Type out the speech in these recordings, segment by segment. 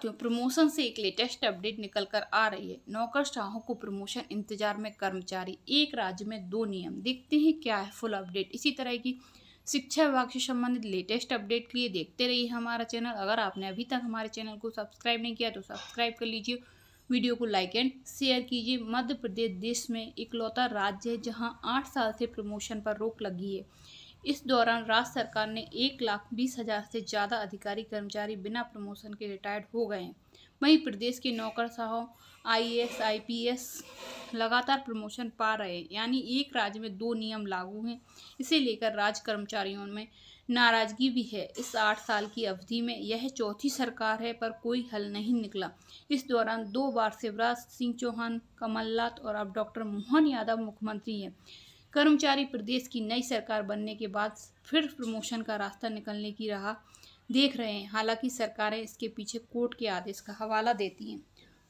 साथियों प्रमोशन से एक लेटेस्ट अपडेट निकल कर आ रही है शाहों को प्रमोशन इंतजार में कर्मचारी एक राज्य में दो नियम देखते हैं क्या है फुल अपडेट इसी तरह की शिक्षा विभाग से संबंधित लेटेस्ट अपडेट के लिए देखते रहिए हमारा चैनल अगर आपने अभी तक हमारे चैनल को सब्सक्राइब नहीं किया तो सब्सक्राइब कर लीजिए वीडियो को लाइक एंड शेयर कीजिए मध्य प्रदेश देश में इकलौता राज्य है जहाँ आठ साल से प्रमोशन पर रोक लगी है इस दौरान राज्य सरकार ने एक लाख बीस हजार से ज़्यादा अधिकारी कर्मचारी बिना प्रमोशन के रिटायर्ड हो गए वहीं प्रदेश के नौकरशाहों आईएएस आईपीएस लगातार प्रमोशन पा रहे हैं यानी एक राज्य में दो नियम लागू हैं इसे लेकर राज्य कर्मचारियों में नाराजगी भी है इस आठ साल की अवधि में यह चौथी सरकार है पर कोई हल नहीं निकला इस दौरान दो बार शिवराज सिंह चौहान कमलनाथ और अब डॉक्टर मोहन यादव मुख्यमंत्री हैं कर्मचारी प्रदेश की नई सरकार बनने के बाद फिर प्रमोशन का रास्ता निकलने की राह देख रहे हैं हालांकि सरकारें इसके पीछे कोर्ट के आदेश का हवाला देती हैं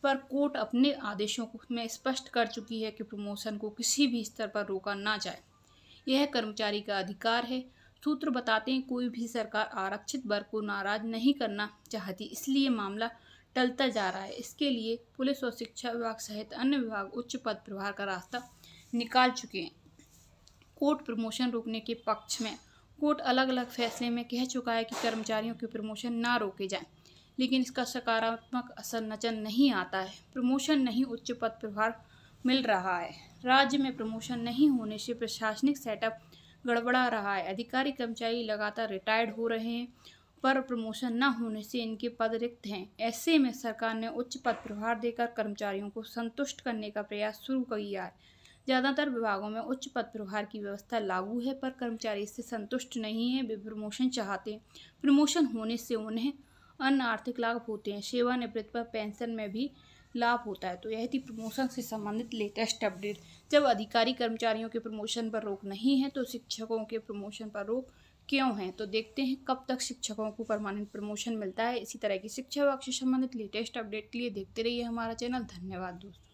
पर कोर्ट अपने आदेशों में स्पष्ट कर चुकी है कि प्रमोशन को किसी भी स्तर पर रोका ना जाए यह कर्मचारी का अधिकार है सूत्र बताते हैं कोई भी सरकार आरक्षित वर्ग को नाराज नहीं करना चाहती इसलिए मामला टलता जा रहा है इसके लिए पुलिस और शिक्षा विभाग सहित अन्य विभाग उच्च पद प्रभार का रास्ता निकाल चुके हैं कोर्ट प्रमोशन रोकने के पक्ष में कोर्ट अलग अलग फैसले में कह चुका है कि कर्मचारियों की प्रमोशन ना रोके जाए लेकिन इसका सकारात्मक असर नजर नहीं आता है प्रमोशन नहीं उच्च पद प्रभार मिल रहा है राज्य में प्रमोशन नहीं होने से प्रशासनिक सेटअप गड़बड़ा रहा है अधिकारी कर्मचारी लगातार रिटायर्ड हो रहे हैं पर प्रमोशन न होने से इनके पद रिक्त हैं ऐसे में सरकार ने उच्च पद प्रभार देकर कर्मचारियों को संतुष्ट करने का प्रयास शुरू किया है ज़्यादातर विभागों में उच्च पद प्रभार की व्यवस्था लागू है पर कर्मचारी इससे संतुष्ट नहीं है वे प्रमोशन चाहते हैं प्रमोशन होने से उन्हें अन्य आर्थिक लाभ होते हैं सेवानिवृत्त पर पेंशन में भी लाभ होता है तो यह थी प्रमोशन से संबंधित लेटेस्ट अपडेट जब अधिकारी कर्मचारियों के प्रमोशन पर रोक नहीं है तो शिक्षकों के प्रमोशन पर रोक क्यों है तो देखते हैं कब तक शिक्षकों को परमानेंट प्रमोशन मिलता है इसी तरह की शिक्षा विभाग से संबंधित लेटेस्ट अपडेट के लिए देखते रहिए हमारा चैनल धन्यवाद दोस्तों